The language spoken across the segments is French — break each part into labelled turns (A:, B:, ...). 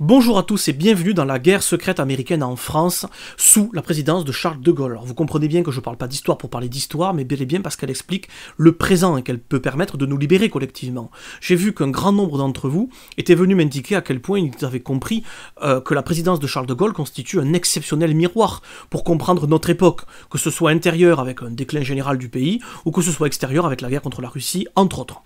A: Bonjour à tous et bienvenue dans la guerre secrète américaine en France sous la présidence de Charles de Gaulle. vous comprenez bien que je ne parle pas d'histoire pour parler d'histoire, mais bel et bien parce qu'elle explique le présent et qu'elle peut permettre de nous libérer collectivement. J'ai vu qu'un grand nombre d'entre vous étaient venus m'indiquer à quel point ils avaient compris euh, que la présidence de Charles de Gaulle constitue un exceptionnel miroir pour comprendre notre époque, que ce soit intérieur avec un déclin général du pays ou que ce soit extérieur avec la guerre contre la Russie, entre autres.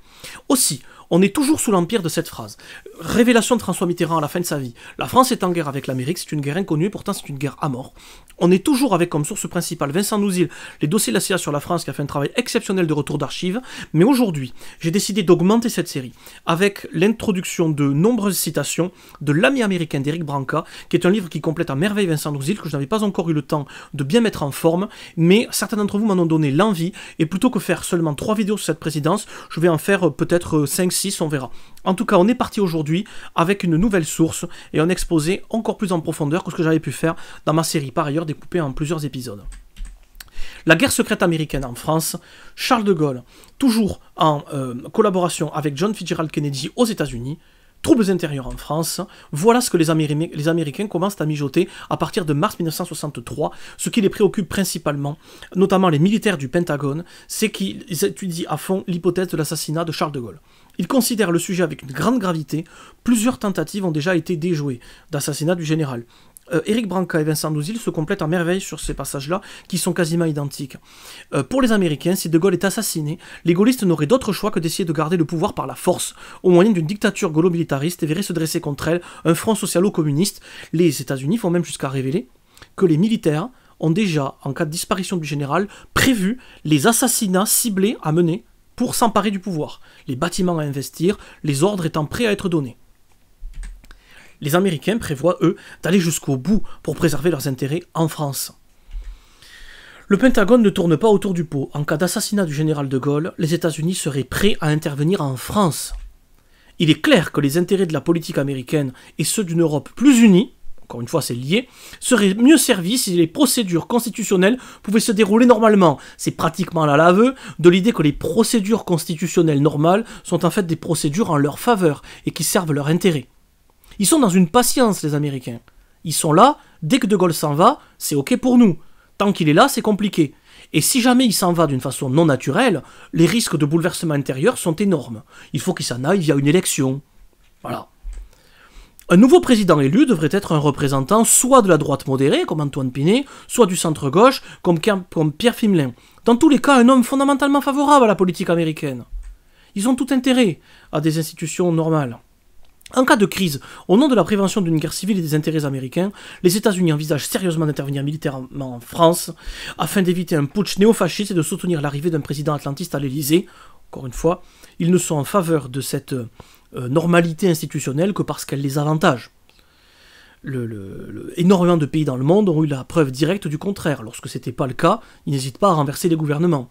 A: Aussi, on est toujours sous l'empire de cette phrase. Révélation de François Mitterrand à la fin de sa la France est en guerre avec l'Amérique, c'est une guerre inconnue, pourtant c'est une guerre à mort. On est toujours avec comme source principale Vincent Nouzil, les dossiers de la CIA sur la France qui a fait un travail exceptionnel de retour d'archives, mais aujourd'hui, j'ai décidé d'augmenter cette série avec l'introduction de nombreuses citations de l'ami américain d'Eric Branca, qui est un livre qui complète à merveille Vincent Nouzil, que je n'avais pas encore eu le temps de bien mettre en forme, mais certains d'entre vous m'en ont donné l'envie, et plutôt que faire seulement trois vidéos sur cette présidence, je vais en faire peut-être 5-6, on verra. En tout cas, on est parti aujourd'hui avec une nouvelle source, et en exposer encore plus en profondeur que ce que j'avais pu faire dans ma série par ailleurs découpée en plusieurs épisodes. La guerre secrète américaine en France, Charles de Gaulle, toujours en euh, collaboration avec John Fitzgerald Kennedy aux États-Unis, troubles intérieurs en France, voilà ce que les, les, Américains commencent à mijoter à partir de mars 1963. Ce qui les préoccupe principalement, notamment les militaires du Pentagone, c'est qu'ils étudient à fond l'hypothèse de l'assassinat de Charles de Gaulle. Il considère le sujet avec une grande gravité, plusieurs tentatives ont déjà été déjouées d'assassinat du général. Eric euh, Branca et Vincent Douzil se complètent à merveille sur ces passages-là, qui sont quasiment identiques. Euh, pour les Américains, si De Gaulle est assassiné, les gaullistes n'auraient d'autre choix que d'essayer de garder le pouvoir par la force, au moyen d'une dictature gaulo-militariste, et verraient se dresser contre elle un front socialo-communiste. Les États-Unis font même jusqu'à révéler que les militaires ont déjà, en cas de disparition du général, prévu les assassinats ciblés à mener pour s'emparer du pouvoir, les bâtiments à investir, les ordres étant prêts à être donnés. Les Américains prévoient, eux, d'aller jusqu'au bout pour préserver leurs intérêts en France. Le Pentagone ne tourne pas autour du pot. En cas d'assassinat du général de Gaulle, les États-Unis seraient prêts à intervenir en France. Il est clair que les intérêts de la politique américaine et ceux d'une Europe plus unie encore une fois c'est lié, serait mieux servi si les procédures constitutionnelles pouvaient se dérouler normalement. C'est pratiquement là l'aveu de l'idée que les procédures constitutionnelles normales sont en fait des procédures en leur faveur et qui servent leur intérêt. Ils sont dans une patience les Américains. Ils sont là, dès que De Gaulle s'en va, c'est ok pour nous. Tant qu'il est là, c'est compliqué. Et si jamais il s'en va d'une façon non naturelle, les risques de bouleversement intérieur sont énormes. Il faut qu'il s'en aille via une élection. Voilà. Un nouveau président élu devrait être un représentant soit de la droite modérée, comme Antoine Pinet, soit du centre-gauche, comme, Pierre Fimelin. Dans tous les cas, un homme fondamentalement favorable à la politique américaine. Ils ont tout intérêt à des institutions normales. En cas de crise, au nom de la prévention d'une guerre civile et des intérêts américains, les États-Unis envisagent sérieusement d'intervenir militairement en France afin d'éviter un putsch néofasciste et de soutenir l'arrivée d'un président atlantiste à l'Élysée. Encore une fois, ils ne sont en faveur de cette euh, normalité institutionnelle que parce qu'elle les avantage. Le, énormément de pays dans le monde ont eu la preuve directe du contraire. Lorsque ce n'était pas le cas, ils n'hésitent pas à renverser les gouvernements.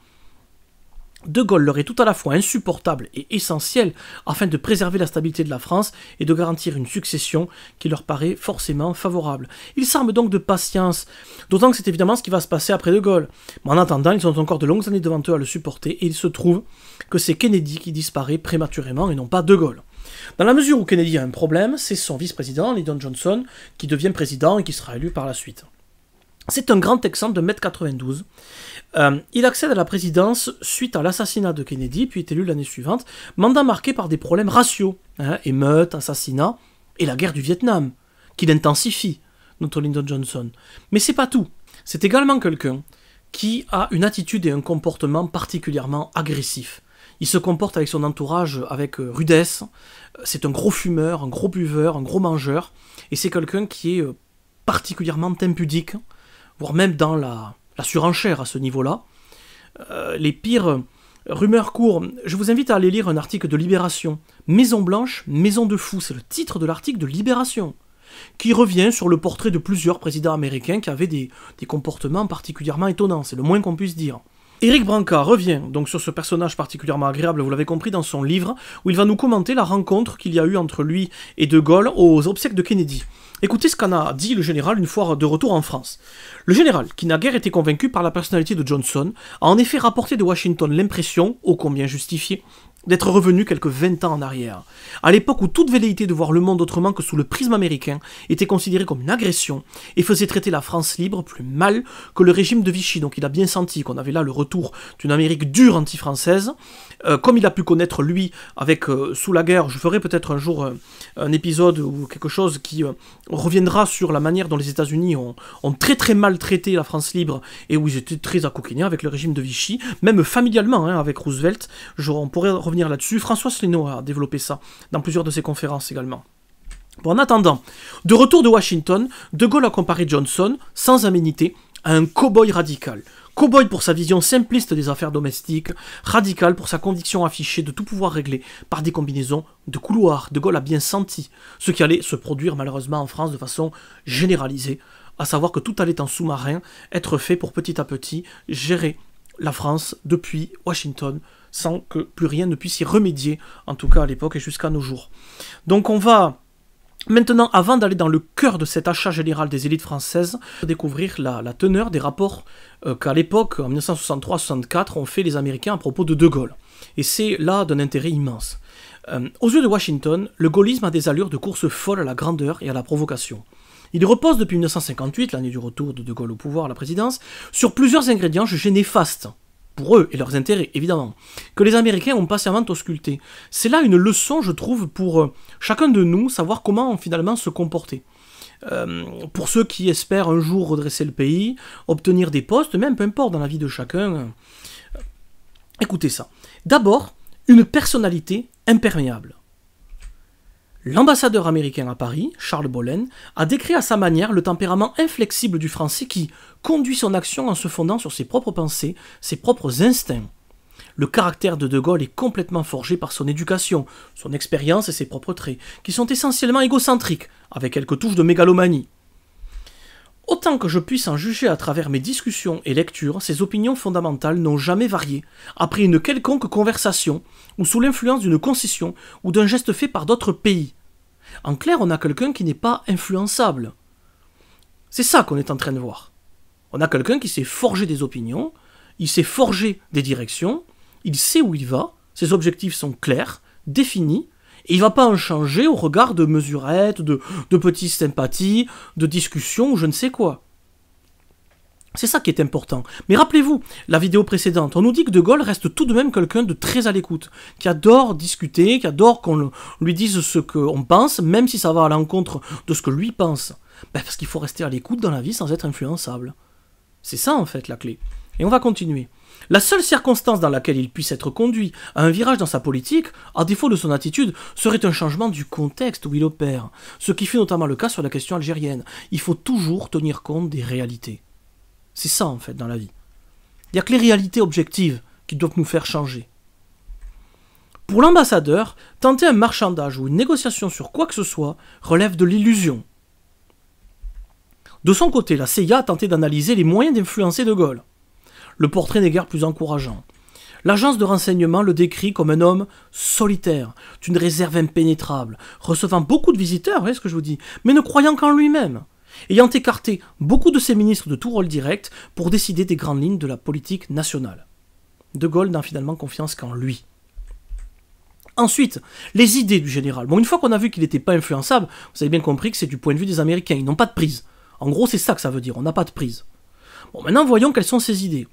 A: De Gaulle leur est tout à la fois insupportable et essentiel afin de préserver la stabilité de la France et de garantir une succession qui leur paraît forcément favorable. Ils s'arment donc de patience, d'autant que c'est évidemment ce qui va se passer après De Gaulle. Mais en attendant, ils ont encore de longues années devant eux à le supporter et il se trouve que c'est Kennedy qui disparaît prématurément et non pas De Gaulle. Dans la mesure où Kennedy a un problème, c'est son vice-président, Lyndon Johnson, qui devient président et qui sera élu par la suite. C'est un grand exemple de 1m92. Euh, il accède à la présidence suite à l'assassinat de Kennedy, puis est élu l'année suivante, mandat marqué par des problèmes raciaux, hein, émeutes, assassinats, et la guerre du Vietnam, qui l'intensifie, notre Lyndon Johnson. Mais c'est pas tout. C'est également quelqu'un qui a une attitude et un comportement particulièrement agressifs. Il se comporte avec son entourage avec euh, rudesse. C'est un gros fumeur, un gros buveur, un gros mangeur. Et c'est quelqu'un qui est euh, particulièrement impudique, voire même dans la, la surenchère à ce niveau-là. Euh, les pires rumeurs courent. Je vous invite à aller lire un article de Libération. Maison Blanche, Maison de Fou, c'est le titre de l'article de Libération, qui revient sur le portrait de plusieurs présidents américains qui avaient des comportements particulièrement étonnants, c'est le moins qu'on puisse dire. Eric Branca revient donc sur ce personnage particulièrement agréable, vous l'avez compris, dans son livre, où il va nous commenter la rencontre qu'il y a eu entre lui et De Gaulle aux obsèques de Kennedy. Écoutez ce qu'en a dit le général une fois de retour en France. Le général, qui n'a guère été convaincu par la personnalité de Johnson, a en effet rapporté de Washington l'impression, ô combien justifiée, d'être revenu quelques 20 ans en arrière, à l'époque où toute velléité de voir le monde autrement que sous le prisme américain était considérée comme une agression et faisait traiter la France libre plus mal que le régime de Vichy. Donc il a bien senti qu'on avait là le retour d'une Amérique dure anti-française, euh, comme il a pu connaître lui avec euh, Sous la guerre. Je ferai peut-être un jour euh, un épisode ou quelque chose qui reviendra sur la manière dont les États-Unis ont, très très mal traité la France libre et où ils étaient très à avec le régime de Vichy, même familialement hein, avec Roosevelt. Je, on pourrait là-dessus. François Slino a développé ça dans plusieurs de ses conférences également. Bon, en attendant, de retour de Washington, De Gaulle a comparé Johnson, sans aménité, à un cow-boy radical. Cowboy pour sa vision simpliste des affaires domestiques, radical pour sa conviction affichée de tout pouvoir régler par des combinaisons de couloirs. De Gaulle a bien senti ce qui allait se produire malheureusement en France de façon généralisée, à savoir que tout allait en sous-marin, être fait pour petit à petit gérer la France depuis Washington sans que plus rien ne puisse y remédier, en tout cas à l'époque et jusqu'à nos jours. Donc on va Maintenant, avant d'aller dans le cœur de cet achat général des élites françaises, découvrir la, teneur des rapports euh, qu'à l'époque, en 1963-64, ont fait les Américains à propos de De Gaulle. Et c'est là d'un intérêt immense. Euh, aux yeux de Washington, le gaullisme a des allures de course folle à la grandeur et à la provocation. Il repose depuis 1958, l'année du retour de De Gaulle au pouvoir à la présidence, sur plusieurs ingrédients jugés néfastes pour eux et leurs intérêts, évidemment, que les Américains ont patiemment ausculté. C'est là une leçon, je trouve, pour euh, chacun de nous, savoir comment finalement se comporter. Euh, pour ceux qui espèrent un jour redresser le pays, obtenir des postes, même peu importe dans la vie de chacun, euh, écoutez ça. D'abord, une personnalité imperméable. L'ambassadeur américain à Paris, Charles Bolen, a décrit à sa manière le tempérament inflexible du français qui conduit son action en se fondant sur ses propres pensées, ses propres instincts. Le caractère de De Gaulle est complètement forgé par son éducation, son expérience et ses propres traits, qui sont essentiellement égocentriques, avec quelques touches de mégalomanie. Autant que je puisse en juger à travers mes discussions et lectures, ses opinions fondamentales n'ont jamais varié, après une quelconque conversation, ou sous l'influence d'une concession, ou d'un geste fait par d'autres pays. En clair, on a quelqu'un qui n'est pas influençable. C'est ça qu'on est en train de voir. On a quelqu'un qui s'est forgé des opinions, il s'est forgé des directions, il sait où il va, ses objectifs sont clairs, définis, et il va pas en changer au regard de mesurettes, de, petites sympathies, de discussions, ou je ne sais quoi. C'est ça qui est important. Mais rappelez-vous, la vidéo précédente, on nous dit que De Gaulle reste tout de même quelqu'un de très à l'écoute, qui adore discuter, qui adore qu'on lui dise ce qu'on pense, même si ça va à l'encontre de ce que lui pense. Ben, parce qu'il faut rester à l'écoute dans la vie sans être influençable. C'est ça en fait la clé. Et on va continuer. La seule circonstance dans laquelle il puisse être conduit à un virage dans sa politique, à défaut de son attitude, serait un changement du contexte où il opère, ce qui fait notamment le cas sur la question algérienne. Il faut toujours tenir compte des réalités. C'est ça en fait dans la vie. Il n'y a que les réalités objectives qui doivent nous faire changer. Pour l'ambassadeur, tenter un marchandage ou une négociation sur quoi que ce soit relève de l'illusion. De son côté, la CIA a tenté d'analyser les moyens d'influencer De Gaulle le portrait n'est guère plus encourageant. L'agence de renseignement le décrit comme un homme solitaire, d'une réserve impénétrable, recevant beaucoup de visiteurs, vous voyez ce que je vous dis, mais ne croyant qu'en lui-même, ayant écarté beaucoup de ses ministres de tout rôle direct pour décider des grandes lignes de la politique nationale. De Gaulle n'a finalement confiance qu'en lui. Ensuite, les idées du général. Bon, une fois qu'on a vu qu'il n'était pas influençable, vous avez bien compris que c'est du point de vue des Américains, ils n'ont pas de prise. En gros, c'est ça que ça veut dire, on n'a pas de prise. Bon, maintenant voyons quelles sont ses idées.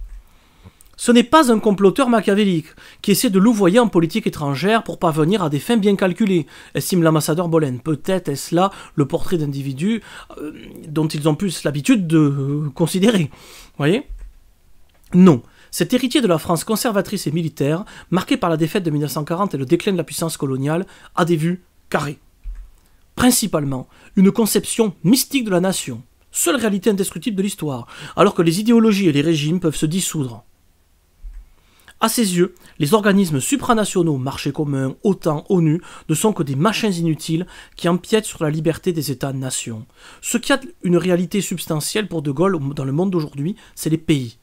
A: Ce n'est pas un comploteur machiavélique qui essaie de louvoyer en politique étrangère pour parvenir à des fins bien calculées, estime l'ambassadeur Bolen. Peut-être est-ce là le portrait d'individus euh, dont ils ont plus l'habitude de euh, considérer. Voyez Non. Cet héritier de la France conservatrice et militaire, marqué par la défaite de 1940 et le déclin de la puissance coloniale, a des vues carrées. Principalement, une conception mystique de la nation, seule réalité indestructible de l'histoire, alors que les idéologies et les régimes peuvent se dissoudre. À ses yeux, les organismes supranationaux, marchés communs, OTAN, ONU, ne sont que des machins inutiles qui empiètent sur la liberté des États-nations. Ce qui a une réalité substantielle pour De Gaulle dans le monde d'aujourd'hui, c'est les pays.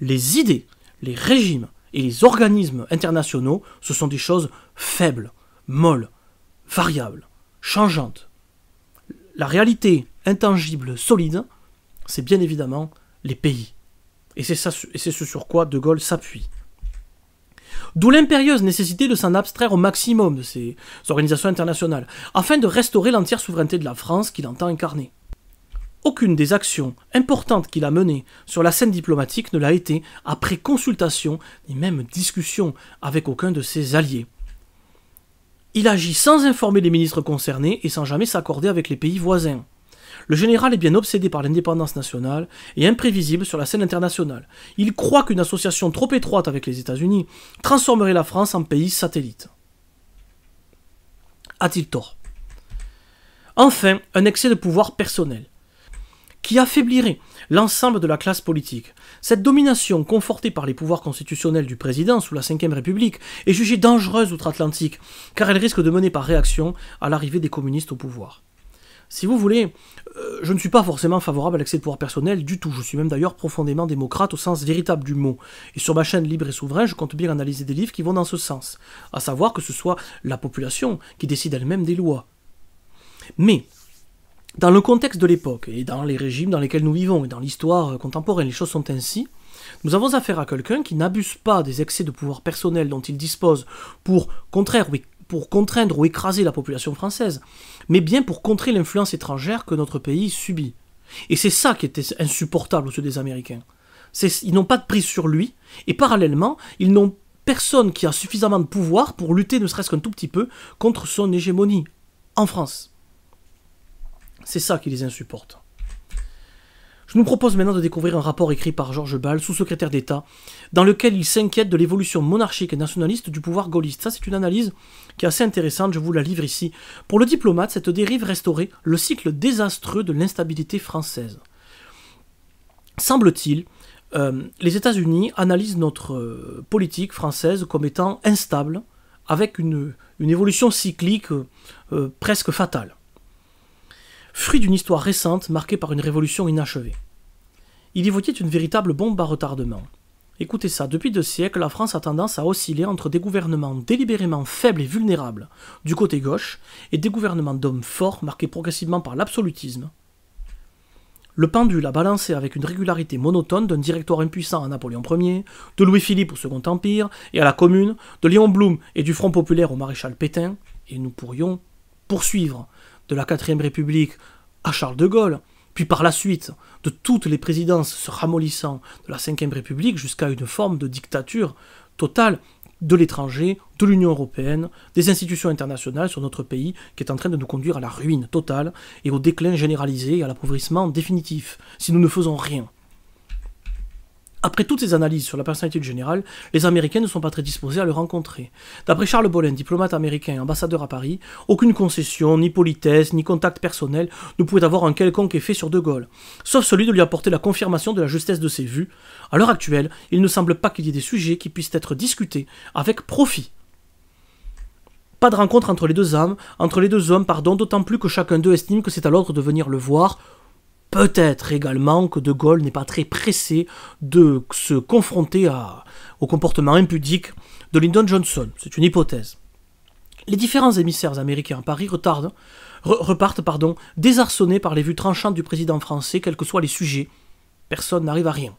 A: Les idées, les régimes et les organismes internationaux, ce sont des choses faibles, molles, variables, changeantes. La réalité intangible, solide, c'est bien évidemment les pays. Et c'est ce sur quoi De Gaulle s'appuie d'où l'impérieuse nécessité de s'en abstraire au maximum de ces organisations internationales, afin de restaurer l'entière souveraineté de la France qu'il entend incarner. Aucune des actions importantes qu'il a menées sur la scène diplomatique ne l'a été après consultation ni même discussion avec aucun de ses alliés. Il agit sans informer les ministres concernés et sans jamais s'accorder avec les pays voisins. Le général est bien obsédé par l'indépendance nationale et imprévisible sur la scène internationale. Il croit qu'une association trop étroite avec les États-Unis transformerait la France en pays satellite. A-t-il tort Enfin, un excès de pouvoir personnel qui affaiblirait l'ensemble de la classe politique. Cette domination, confortée par les pouvoirs constitutionnels du président sous la Ve République, est jugée dangereuse outre-Atlantique, car elle risque de mener par réaction à l'arrivée des communistes au pouvoir si vous voulez, euh, je ne suis pas forcément favorable à l'accès de pouvoir personnel du tout. Je suis même d'ailleurs profondément démocrate au sens véritable du mot. Et sur ma chaîne Libre et Souverain, je compte bien analyser des livres qui vont dans ce sens. À savoir que ce soit la population qui décide elle-même des lois. Mais, dans le contexte de l'époque, et dans les régimes dans lesquels nous vivons, et dans l'histoire euh, contemporaine, les choses sont ainsi, nous avons affaire à quelqu'un qui n'abuse pas des excès de pouvoir personnel dont il dispose pour, contraire, oui, pour contraindre ou écraser la population française, mais bien pour contrer l'influence étrangère que notre pays subit. Et c'est ça qui était insupportable aux yeux des Américains. Ils n'ont pas de prise sur lui, et parallèlement, ils n'ont personne qui a suffisamment de pouvoir pour lutter ne serait-ce qu'un tout petit peu contre son hégémonie en France. C'est ça qui les insupporte. Je nous propose maintenant de découvrir un rapport écrit par Georges Ball, sous-secrétaire d'État, dans lequel il s'inquiète de l'évolution monarchique et nationaliste du pouvoir gaulliste. Ça, c'est une analyse qui est assez intéressante, je vous la livre ici. Pour le diplomate, cette dérive restaurait le cycle désastreux de l'instabilité française. Semble-t-il, euh, les États-Unis analysent notre euh, politique française comme étant instable, avec une, évolution cyclique euh, presque fatale fruit d'une histoire récente marquée par une révolution inachevée. Il y voyait une véritable bombe à retardement. Écoutez ça, depuis deux siècles, la France a tendance à osciller entre des gouvernements délibérément faibles et vulnérables du côté gauche et des gouvernements d'hommes forts marqués progressivement par l'absolutisme. Le pendule a balancé avec une régularité monotone d'un directoire impuissant à Napoléon Ier, de Louis-Philippe au Second Empire et à la Commune, de Léon Blum et du Front Populaire au maréchal Pétain, et nous pourrions poursuivre de la 4ème République à Charles de Gaulle, puis par la suite de toutes les présidences se ramollissant de la 5ème République jusqu'à une forme de dictature totale de l'étranger, de l'Union européenne, des institutions internationales sur notre pays qui est en train de nous conduire à la ruine totale et au déclin généralisé et à l'appauvrissement définitif si nous ne faisons rien. Après toutes ces analyses sur la personnalité du général, les Américains ne sont pas très disposés à le rencontrer. D'après Charles Bollin, diplomate américain et ambassadeur à Paris, aucune concession, ni politesse, ni contact personnel ne pouvait avoir un quelconque effet sur De Gaulle, sauf celui de lui apporter la confirmation de la justesse de ses vues. À l'heure actuelle, il ne semble pas qu'il y ait des sujets qui puissent être discutés avec profit. Pas de rencontre entre les deux âmes, entre les deux hommes, pardon, d'autant plus que chacun d'eux estime que c'est à l'ordre de venir le voir Peut-être également que De Gaulle n'est pas très pressé de se confronter au comportement impudique de Lyndon Johnson. C'est une hypothèse. Les différents émissaires américains à Paris retardent, repartent pardon, désarçonnés par les vues tranchantes du président français, quels que soient les sujets. Personne n'arrive à rien.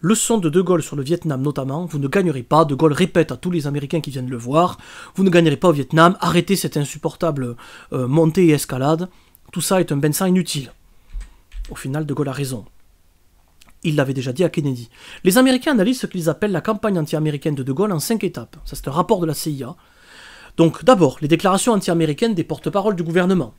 A: Leçon de De Gaulle sur le Vietnam notamment, vous ne gagnerez pas, De Gaulle répète à tous les Américains qui viennent le voir, vous ne gagnerez pas au Vietnam, arrêtez cette insupportable euh, montée et escalade, tout ça est un bensin inutile. Au final, De Gaulle a raison. Il l'avait déjà dit à Kennedy. Les Américains analysent ce qu'ils appellent la campagne anti-américaine de De Gaulle en cinq étapes. Ça, c'est un rapport de la CIA. Donc, d'abord, les déclarations anti-américaines des porte-paroles du gouvernement.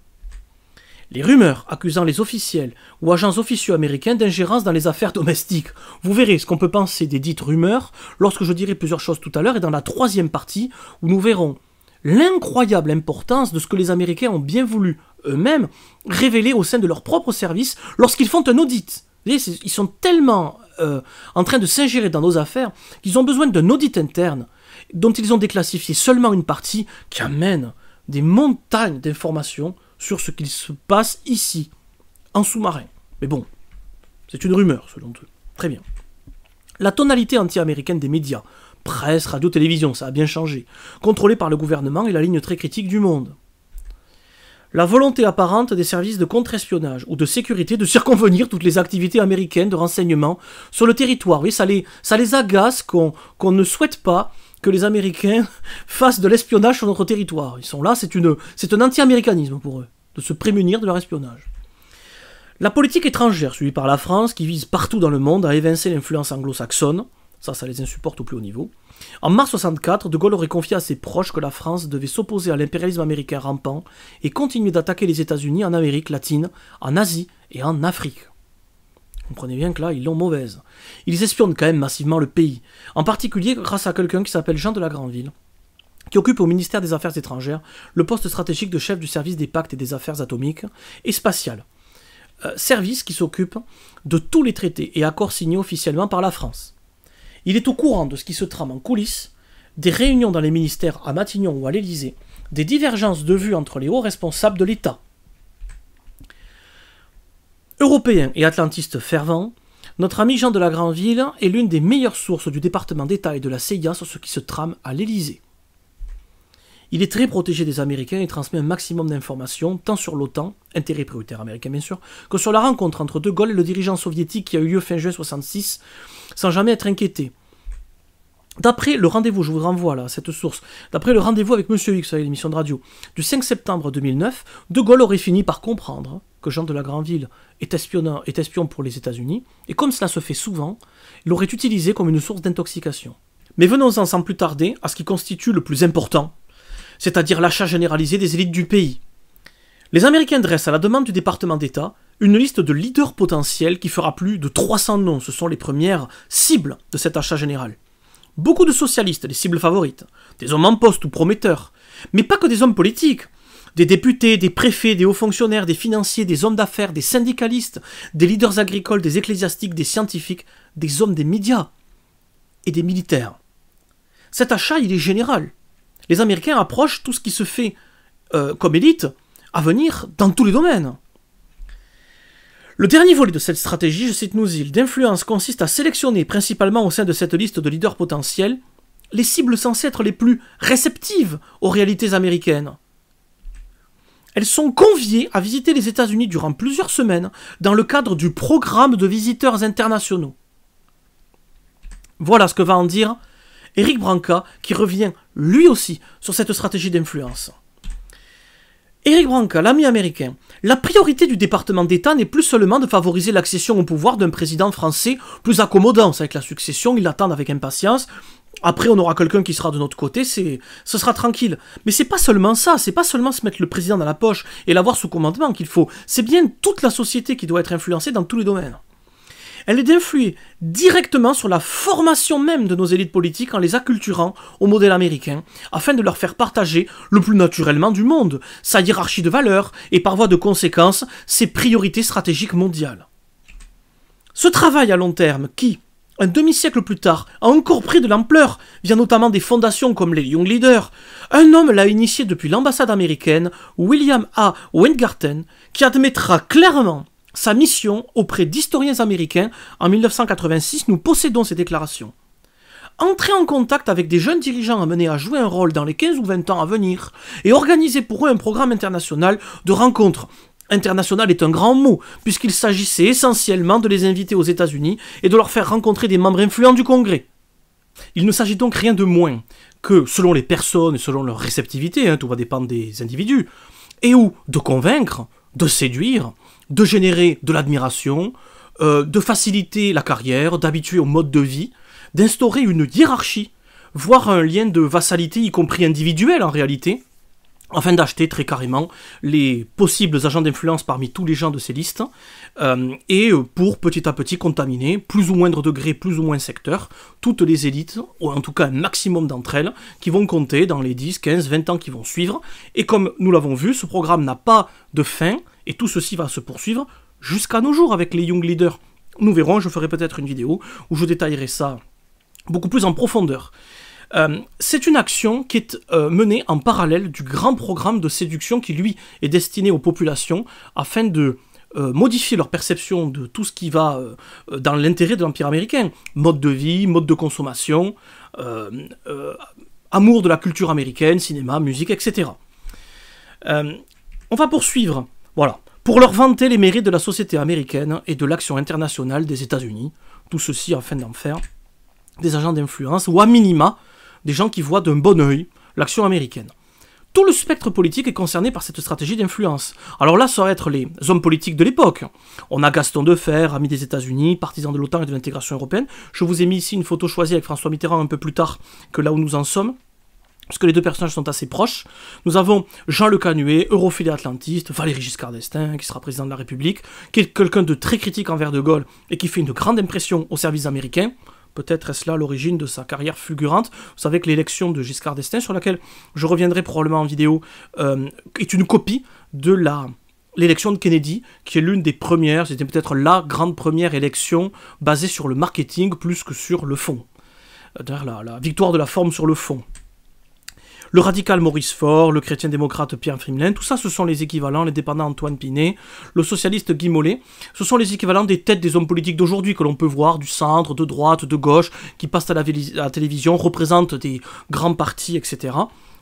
A: Les rumeurs accusant les officiels ou agents officieux américains d'ingérence dans les affaires domestiques. Vous verrez ce qu'on peut penser des dites rumeurs lorsque je dirai plusieurs choses tout à l'heure et dans la troisième partie où nous verrons l'incroyable importance de ce que les Américains ont bien voulu eux-mêmes révéler au sein de leur propre service lorsqu'ils font un audit. ils sont tellement euh, en train de s'ingérer dans nos affaires qu'ils ont besoin d'un audit interne dont ils ont déclassifié seulement une partie qui amène des montagnes d'informations sur ce qu'il se passe ici, en sous-marin. Mais bon, c'est une rumeur selon eux. Très bien. La tonalité anti-américaine des médias presse, radio, télévision, ça a bien changé, Contrôlé par le gouvernement et la ligne très critique du monde. La volonté apparente des services de contre-espionnage ou de sécurité de circonvenir toutes les activités américaines de renseignement sur le territoire. Oui, ça les, ça les agace qu'on ne souhaite pas que les Américains fassent de l'espionnage sur notre territoire. Ils sont là, c'est un anti-américanisme pour eux, de se prémunir de leur espionnage. La politique étrangère suivie par la France, qui vise partout dans le monde à évincer l'influence anglo-saxonne, ça, ça les insupporte au plus haut niveau. En mars 64, De Gaulle aurait confié à ses proches que la France devait s'opposer à l'impérialisme américain rampant et continuer d'attaquer les États-Unis en Amérique latine, en Asie et en Afrique. Vous comprenez bien que là, ils l'ont mauvaise. Ils espionnent quand même massivement le pays, en particulier grâce à quelqu'un qui s'appelle Jean de la Grandville, qui occupe au ministère des Affaires étrangères le poste stratégique de chef du service des pactes et des affaires atomiques et spatiales. Euh, service qui s'occupe de tous les traités et accords signés officiellement par la France. Il est au courant de ce qui se trame en coulisses, des réunions dans les ministères à Matignon ou à l'Élysée, des divergences de vues entre les hauts responsables de l'État. Européen et atlantiste fervent, notre ami Jean de la Grandville est l'une des meilleures sources du département d'État et de la CIA sur ce qui se trame à l'Élysée. Il est très protégé des Américains et transmet un maximum d'informations, tant sur l'OTAN, intérêt prioritaire américain bien sûr, que sur la rencontre entre De Gaulle et le dirigeant soviétique qui a eu lieu fin juin 66, sans jamais être inquiété. D'après le rendez-vous, je vous renvoie là, cette source, d'après le rendez-vous avec Monsieur X, à l'émission de radio, du 5 septembre 2009, De Gaulle aurait fini par comprendre que Jean de la Grandville est, est espion pour les États-Unis, et comme cela se fait souvent, il l'aurait utilisé comme une source d'intoxication. Mais venons-en sans plus tarder à ce qui constitue le plus important c'est-à-dire l'achat généralisé des élites du pays. Les Américains dressent à la demande du département d'État une liste de leaders potentiels qui fera plus de 300 noms, ce sont les premières cibles de cet achat général. Beaucoup de socialistes, les cibles favorites, des hommes en poste ou prometteurs, mais pas que des hommes politiques, des députés, des préfets, des hauts fonctionnaires, des financiers, des hommes d'affaires, des syndicalistes, des leaders agricoles, des ecclésiastiques, des scientifiques, des hommes des médias et des militaires. Cet achat, il est général les Américains approchent tout ce qui se fait euh, comme élite à venir dans tous les domaines. Le dernier volet de cette stratégie, je cite nous-il, d'influence consiste à sélectionner, principalement au sein de cette liste de leaders potentiels, les cibles censées être les plus réceptives aux réalités américaines. Elles sont conviées à visiter les États-Unis durant plusieurs semaines dans le cadre du programme de visiteurs internationaux. Voilà ce que va en dire Eric Branca, qui revient lui aussi, sur cette stratégie d'influence. Eric Branca, l'ami américain, la priorité du département d'État n'est plus seulement de favoriser l'accession au pouvoir d'un président français plus accommodant avec la succession, ils l'attendent avec impatience. Après, on aura quelqu'un qui sera de notre côté, ce sera tranquille. Mais c'est pas seulement ça, c'est pas seulement se mettre le président dans la poche et l'avoir sous commandement qu'il faut. C'est bien toute la société qui doit être influencée dans tous les domaines elle est d'influer directement sur la formation même de nos élites politiques en les acculturant au modèle américain, afin de leur faire partager le plus naturellement du monde sa hiérarchie de valeurs et par voie de conséquence ses priorités stratégiques mondiales. Ce travail à long terme qui, un demi-siècle plus tard, a encore pris de l'ampleur, via notamment des fondations comme les Young Leaders. Un homme l'a initié depuis l'ambassade américaine, William A. Wingarten, qui admettra clairement sa mission auprès d'historiens américains en 1986, nous possédons ces déclarations. Entrer en contact avec des jeunes dirigeants amenés à jouer un rôle dans les 15 ou 20 ans à venir et organiser pour eux un programme international de rencontres. International est un grand mot, puisqu'il s'agissait essentiellement de les inviter aux États-Unis et de leur faire rencontrer des membres influents du Congrès. Il ne s'agit donc rien de moins que, selon les personnes et selon leur réceptivité, hein, tout va dépendre des individus, et ou de convaincre, de séduire, de générer de l'admiration, euh, de faciliter la carrière, d'habituer au mode de vie, d'instaurer une hiérarchie, voire un lien de vassalité, y compris individuel en réalité, afin d'acheter très carrément les possibles agents d'influence parmi tous les gens de ces listes, euh, et pour petit à petit contaminer, plus ou moindre degré, plus ou moins secteur, toutes les élites, ou en tout cas un maximum d'entre elles, qui vont compter dans les 10, 15, 20 ans qui vont suivre. Et comme nous l'avons vu, ce programme n'a pas de fin, et tout ceci va se poursuivre jusqu'à nos jours avec les Young Leaders. Nous verrons, je ferai peut-être une vidéo où je détaillerai ça beaucoup plus en profondeur. Euh, c'est une action qui est euh, menée en parallèle du grand programme de séduction qui, lui, est destiné aux populations afin de euh, modifier leur perception de tout ce qui va dans l'intérêt de l'Empire américain. Mode de vie, mode de consommation, amour de la culture américaine, cinéma, musique, etc. on va poursuivre voilà. Pour leur vanter les mérites de la société américaine et de l'action internationale des États-Unis, tout ceci afin d'en faire des agents d'influence ou à minima des gens qui voient d'un bon œil l'action américaine. Tout le spectre politique est concerné par cette stratégie d'influence. Alors là, ça va être les hommes politiques de l'époque. On a Gaston Defer, ami des États-Unis, partisan de l'OTAN et de l'intégration européenne. Je vous ai mis ici une photo choisie avec François Mitterrand un peu plus tard que là où nous en sommes parce que les deux personnages sont assez proches. Nous avons Jean Le Canuet, europhilé atlantiste, Valéry Giscard d'Estaing, qui sera président de la République, qui est quelqu'un de très critique envers De Gaulle et qui fait une grande impression au service américain. Peut-être est-ce là l'origine de sa carrière fulgurante. Vous savez que l'élection de Giscard d'Estaing, sur laquelle je reviendrai probablement en vidéo, euh, est une copie de la l'élection de Kennedy, qui est l'une des premières, c'était peut-être la grande première élection basée sur le marketing plus que sur le fond. D'ailleurs, la victoire de la forme sur le fond. Le radical Maurice Faure, le chrétien démocrate Pierre Frimelin, tout ça, ce sont les équivalents, les dépendants Antoine Pinet, le socialiste Guy Mollet, ce sont les équivalents des têtes des hommes politiques d'aujourd'hui que l'on peut voir du centre, de droite, de gauche, qui passent à la, la télévision, représentent des grands partis, etc.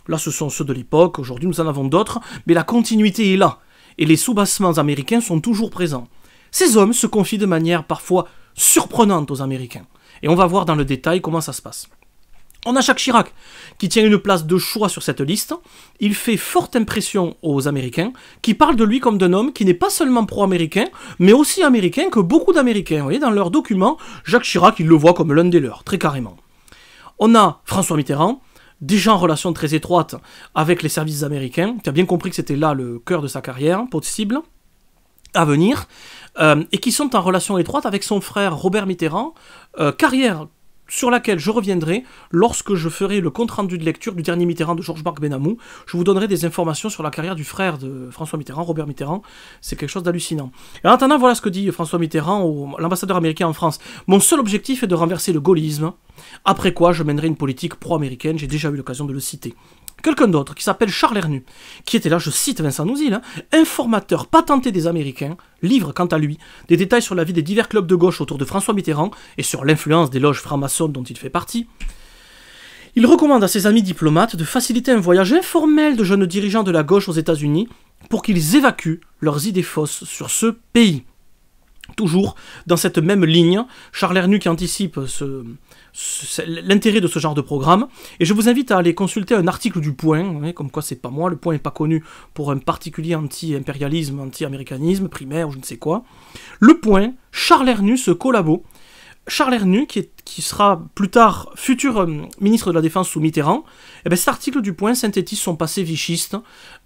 A: Là, ce sont ceux de l'époque, aujourd'hui nous en avons d'autres, mais la continuité est là, et les soubassements américains sont toujours présents. Ces hommes se confient de manière parfois surprenante aux Américains, et on va voir dans le détail comment ça se passe. On a Jacques Chirac, qui tient une place de choix sur cette liste. Il fait forte impression aux Américains, qui parlent de lui comme d'un homme qui n'est pas seulement pro-américain, mais aussi américain que beaucoup d'Américains. Vous voyez, dans leurs documents, Jacques Chirac, il le voit comme l'un des leurs, très carrément. On a François Mitterrand, déjà en relation très étroite avec les services américains, qui a bien compris que c'était là le cœur de sa carrière possible à venir, euh, et qui sont en relation étroite avec son frère Robert Mitterrand, euh, carrière sur laquelle je reviendrai lorsque je ferai le compte-rendu de lecture du dernier Mitterrand de Georges-Marc Benamou. Je vous donnerai des informations sur la carrière du frère de François Mitterrand, Robert Mitterrand. C'est quelque chose d'hallucinant. Et en attendant, voilà ce que dit François Mitterrand, l'ambassadeur américain en France. Mon seul objectif est de renverser le gaullisme, après quoi je mènerai une politique pro-américaine, j'ai déjà eu l'occasion de le citer quelqu'un d'autre qui s'appelle Charles Hernu, qui était là, je cite Vincent Nouzil, hein, informateur patenté des Américains, livre quant à lui des détails sur la vie des divers clubs de gauche autour de François Mitterrand et sur l'influence des loges franc-maçonnes dont il fait partie. Il recommande à ses amis diplomates de faciliter un voyage informel de jeunes dirigeants de la gauche aux États-Unis pour qu'ils évacuent leurs idées fausses sur ce pays. Toujours dans cette même ligne, Charles Hernu qui anticipe ce, l'intérêt de ce genre de programme. Et je vous invite à aller consulter un article du Point, hein, comme quoi c'est pas moi, le Point n'est pas connu pour un particulier anti-impérialisme, anti-américanisme, primaire ou je ne sais quoi. Le Point, Charles Hernu, se collabo. Charles Hernu, qui, sera plus tard futur euh, ministre de la Défense sous Mitterrand, Et eh bien cet article du Point synthétise son passé vichiste,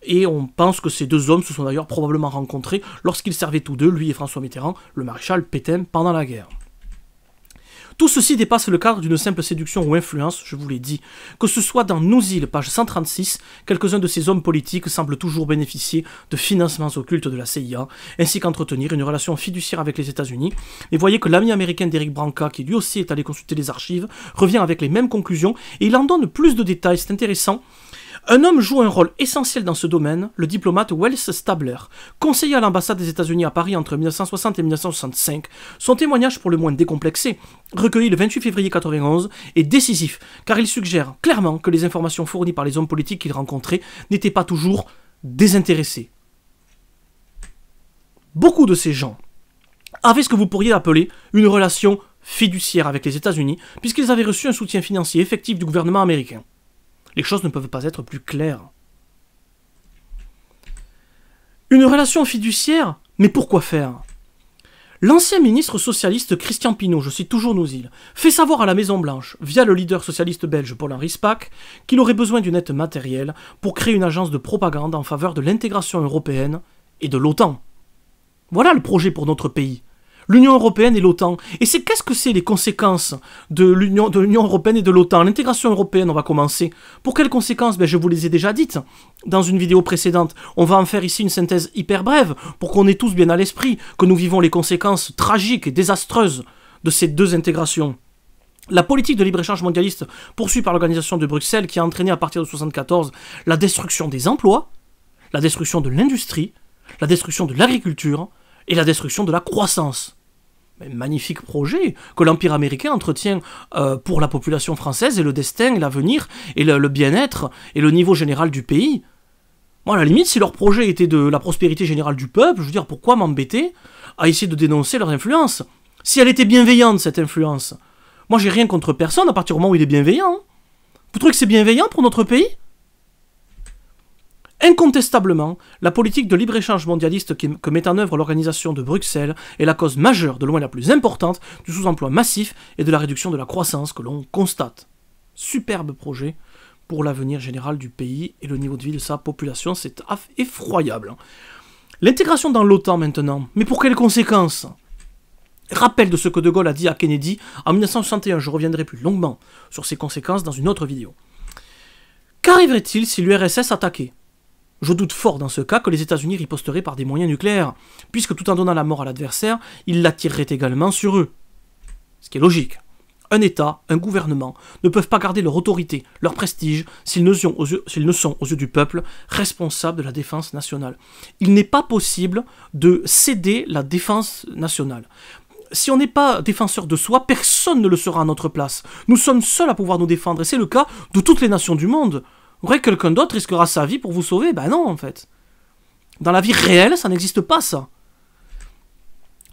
A: et on pense que ces deux hommes se sont d'ailleurs probablement rencontrés lorsqu'ils servaient tous deux, lui et François Mitterrand, le maréchal Pétain, pendant la guerre. Tout ceci dépasse le cadre d'une simple séduction ou influence, je vous l'ai dit. Que ce soit dans Nos îles, page 136, quelques-uns de ces hommes politiques semblent toujours bénéficier de financements occultes de la CIA, ainsi qu'entretenir une relation fiduciaire avec les États-Unis. Et voyez que l'ami américain d'Eric Branca, qui lui aussi est allé consulter les archives, revient avec les mêmes conclusions et il en donne plus de détails. C'est intéressant. Un homme joue un rôle essentiel dans ce domaine, le diplomate Wells Stabler. Conseiller à l'ambassade des États-Unis à Paris entre 1960 et 1965, son témoignage pour le moins décomplexé, recueilli le 28 février 1991, est décisif, car il suggère clairement que les informations fournies par les hommes politiques qu'il rencontrait n'étaient pas toujours désintéressées. Beaucoup de ces gens avaient ce que vous pourriez appeler une relation fiduciaire avec les États-Unis, puisqu'ils avaient reçu un soutien financier effectif du gouvernement américain. Les choses ne peuvent pas être plus claires. Une relation fiduciaire Mais pourquoi faire L'ancien ministre socialiste Christian Pinault, je cite toujours nos îles, fait savoir à la Maison-Blanche, via le leader socialiste belge Paul-Henri Spack, qu'il aurait besoin d'une aide matérielle pour créer une agence de propagande en faveur de l'intégration européenne et de l'OTAN. Voilà le projet pour notre pays l'Union européenne et l'OTAN. Et c'est qu'est-ce que c'est les conséquences de l'Union, de l'Union européenne et de l'OTAN L'intégration européenne, on va commencer. Pour quelles conséquences ben, Je vous les ai déjà dites dans une vidéo précédente. On va en faire ici une synthèse hyper brève pour qu'on ait tous bien à l'esprit que nous vivons les conséquences tragiques et désastreuses de ces deux intégrations. La politique de libre-échange mondialiste poursuivie par l'organisation de Bruxelles qui a entraîné à partir de 1974 la destruction des emplois, la destruction de l'industrie, la destruction de l'agriculture, et la destruction de la croissance. Mais magnifique projet que l'Empire américain entretient euh, pour la population française et le destin, l'avenir et le, bien-être et le niveau général du pays. Moi, à la limite, si leur projet était de la prospérité générale du peuple, je veux dire, pourquoi m'embêter à essayer de dénoncer leur influence Si elle était bienveillante, cette influence, moi j'ai rien contre personne à partir du moment où il est bienveillant. Hein. Vous trouvez que c'est bienveillant pour notre pays Incontestablement, la politique de libre-échange mondialiste que met en œuvre l'organisation de Bruxelles est la cause majeure, de loin la plus importante, du sous-emploi massif et de la réduction de la croissance que l'on constate. Superbe projet pour l'avenir général du pays et le niveau de vie de sa population, c'est effroyable. L'intégration dans l'OTAN maintenant, mais pour quelles conséquences Rappel de ce que De Gaulle a dit à Kennedy en 1961, je reviendrai plus longuement sur ces conséquences dans une autre vidéo. Qu'arriverait-il si l'URSS attaquait je doute fort dans ce cas que les États-Unis riposteraient par des moyens nucléaires, puisque tout en donnant la mort à l'adversaire, ils l'attireraient également sur eux. Ce qui est logique. Un État, un gouvernement ne peuvent pas garder leur autorité, leur prestige, s'ils ne, sont aux yeux, ne sont, aux yeux du peuple, responsables de la défense nationale. Il n'est pas possible de céder la défense nationale. Si on n'est pas défenseur de soi, personne ne le sera à notre place. Nous sommes seuls à pouvoir nous défendre, et c'est le cas de toutes les nations du monde. Vous que quelqu'un d'autre risquera sa vie pour vous sauver Ben non, en fait. Dans la vie réelle, ça n'existe pas, ça.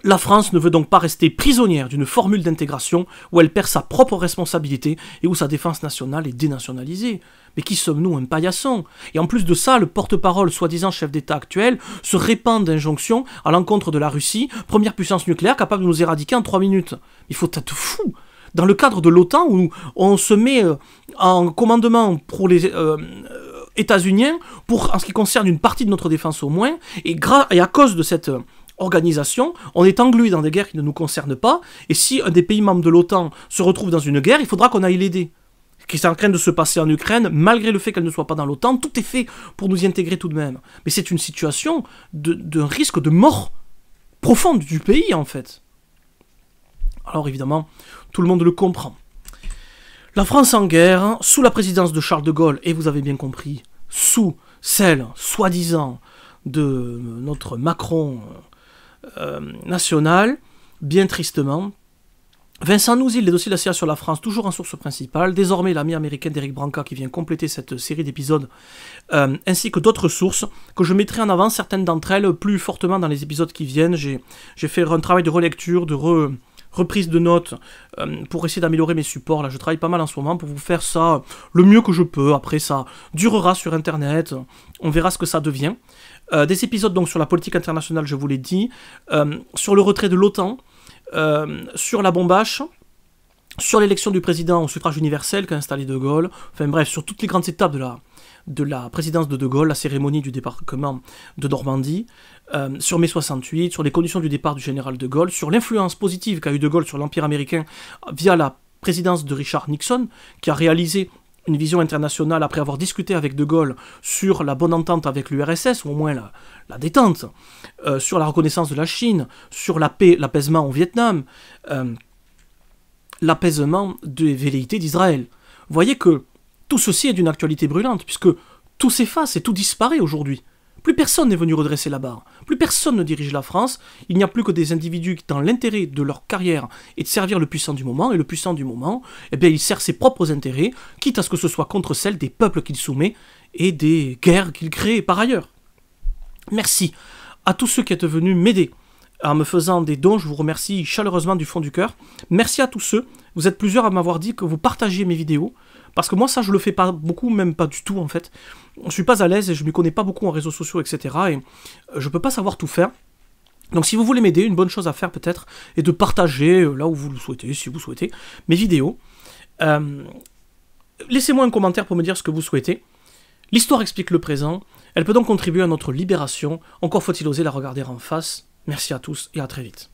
A: La France ne veut donc pas rester prisonnière d'une formule d'intégration où elle perd sa propre responsabilité et où sa défense nationale est dénationalisée. Mais qui sommes-nous, un paillasson Et en plus de ça, le porte-parole soi-disant chef d'État actuel se répand d'injonctions à l'encontre de la Russie, première puissance nucléaire capable de nous éradiquer en trois minutes. Il faut être fou dans le cadre de l'OTAN où on se met euh, en commandement pour les euh, états unis pour en ce qui concerne une partie de notre défense au moins et, et à cause de cette euh, organisation, on est englué dans des guerres qui ne nous concernent pas, et si un des pays membres de l'OTAN se retrouve dans une guerre, il faudra qu'on aille l'aider. Ce Qui est en train de se passer en Ukraine, malgré le fait qu'elle ne soit pas dans l'OTAN, tout est fait pour nous y intégrer tout de même. Mais c'est une situation de risque de mort profonde du pays, en fait. Alors évidemment, tout le monde le comprend. La France en guerre, sous la présidence de Charles de Gaulle, et vous avez bien compris, sous celle, soi-disant, de notre Macron euh, national, bien tristement, Vincent Nouzil, les dossiers de la CIA sur la France, toujours en source principale. Désormais, l'ami américain d'Eric Branca qui vient compléter cette série d'épisodes, euh, ainsi que d'autres sources que je mettrai en avant, certaines d'entre elles plus fortement dans les épisodes qui viennent. J'ai fait un travail de relecture, de re reprise de notes euh, pour essayer d'améliorer mes supports. Là, je travaille pas mal en ce moment pour vous faire ça le mieux que je peux. Après, ça durera sur Internet. On verra ce que ça devient. Euh, des épisodes donc sur la politique internationale, je vous l'ai dit, euh, sur le retrait de l'OTAN, sur la bombache sur l'élection du président au suffrage universel qu'a installé De Gaulle, enfin bref, sur toutes les grandes étapes de la, de la présidence de De Gaulle, la cérémonie du débarquement de Normandie, euh, sur mai 68, sur les conditions du départ du général De Gaulle, sur l'influence positive qu'a eu De Gaulle sur l'Empire américain via la présidence de Richard Nixon, qui a réalisé une vision internationale après avoir discuté avec De Gaulle sur la bonne entente avec l'URSS, ou au moins la, détente, euh, sur la reconnaissance de la Chine, sur la paix, l'apaisement au Vietnam, euh, l'apaisement des velléités d'Israël. Vous voyez que tout ceci est d'une actualité brûlante, puisque tout s'efface et tout disparaît aujourd'hui. Plus personne n'est venu redresser la barre, plus personne ne dirige la France, il n'y a plus que des individus qui, dans l'intérêt de leur carrière et de servir le puissant du moment, et le puissant du moment, eh bien, il sert ses propres intérêts, quitte à ce que ce soit contre celles des peuples qu'il soumet et des guerres qu'il crée par ailleurs. Merci à tous ceux qui êtes venus m'aider en me faisant des dons, je vous remercie chaleureusement du fond du cœur. Merci à tous ceux, vous êtes plusieurs à m'avoir dit que vous partagez mes vidéos, parce que moi, ça, je le fais pas beaucoup, même pas du tout, en fait. Je suis pas à l'aise et je m'y connais pas beaucoup en réseaux sociaux, etc. Et euh, je peux pas savoir tout faire. Donc si vous voulez m'aider, une bonne chose à faire peut-être est de partager euh, là où vous le souhaitez, si vous souhaitez, mes vidéos. Euh, laissez-moi un commentaire pour me dire ce que vous souhaitez. L'histoire explique le présent, elle peut donc contribuer à notre libération, encore faut-il oser la regarder en face. Merci à tous et à très vite.